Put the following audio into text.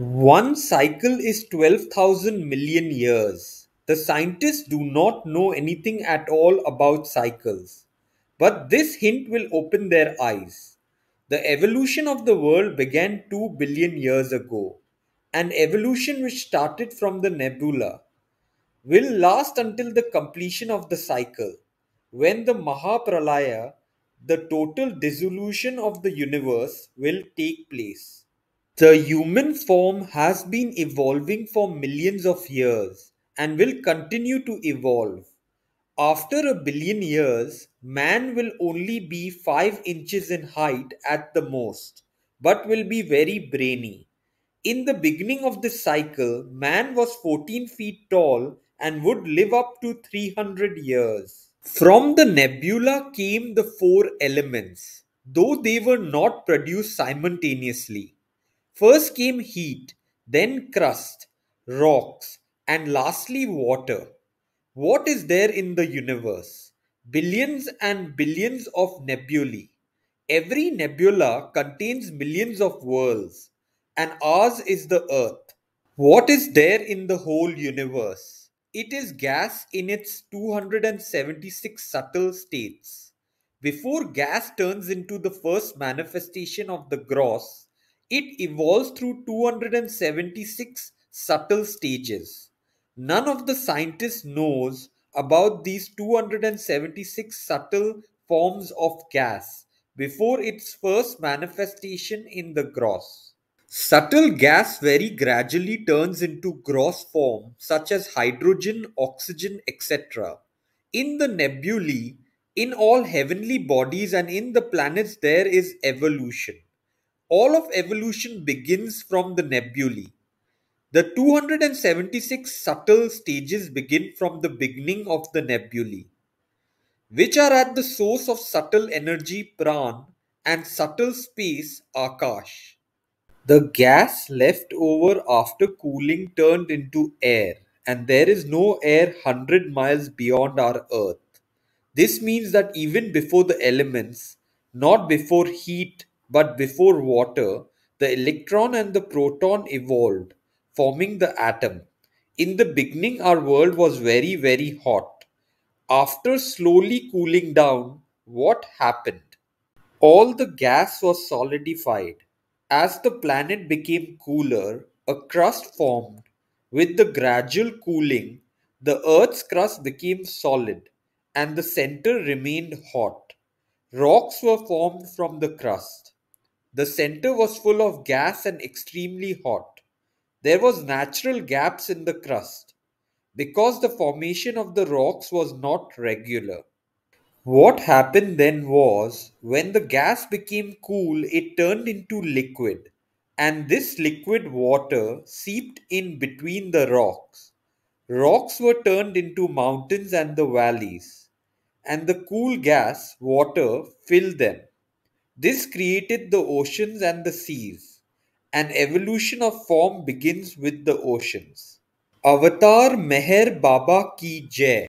One cycle is 12,000 million years. The scientists do not know anything at all about cycles. But this hint will open their eyes. The evolution of the world began 2 billion years ago. An evolution which started from the nebula will last until the completion of the cycle, when the Mahapralaya, the total dissolution of the universe, will take place. The human form has been evolving for millions of years and will continue to evolve. After a billion years, man will only be 5 inches in height at the most, but will be very brainy. In the beginning of this cycle, man was 14 feet tall and would live up to 300 years. From the nebula came the four elements, though they were not produced simultaneously. First came heat, then crust, rocks, and lastly water. What is there in the universe? Billions and billions of nebulae. Every nebula contains millions of worlds, and ours is the Earth. What is there in the whole universe? It is gas in its 276 subtle states. Before gas turns into the first manifestation of the gross, it evolves through 276 subtle stages. None of the scientists knows about these 276 subtle forms of gas before its first manifestation in the gross. Subtle gas very gradually turns into gross form such as hydrogen, oxygen, etc. In the nebulae, in all heavenly bodies and in the planets there is evolution all of evolution begins from the nebulae. The 276 subtle stages begin from the beginning of the nebulae, which are at the source of subtle energy pran and subtle space akash. The gas left over after cooling turned into air, and there is no air 100 miles beyond our earth. This means that even before the elements, not before heat, but before water, the electron and the proton evolved, forming the atom. In the beginning, our world was very, very hot. After slowly cooling down, what happened? All the gas was solidified. As the planet became cooler, a crust formed. With the gradual cooling, the Earth's crust became solid and the center remained hot. Rocks were formed from the crust. The center was full of gas and extremely hot. There was natural gaps in the crust because the formation of the rocks was not regular. What happened then was when the gas became cool, it turned into liquid, and this liquid water seeped in between the rocks. Rocks were turned into mountains and the valleys, and the cool gas water filled them. This created the oceans and the seas. An evolution of form begins with the oceans. Avatar Meher Baba Ki Jai.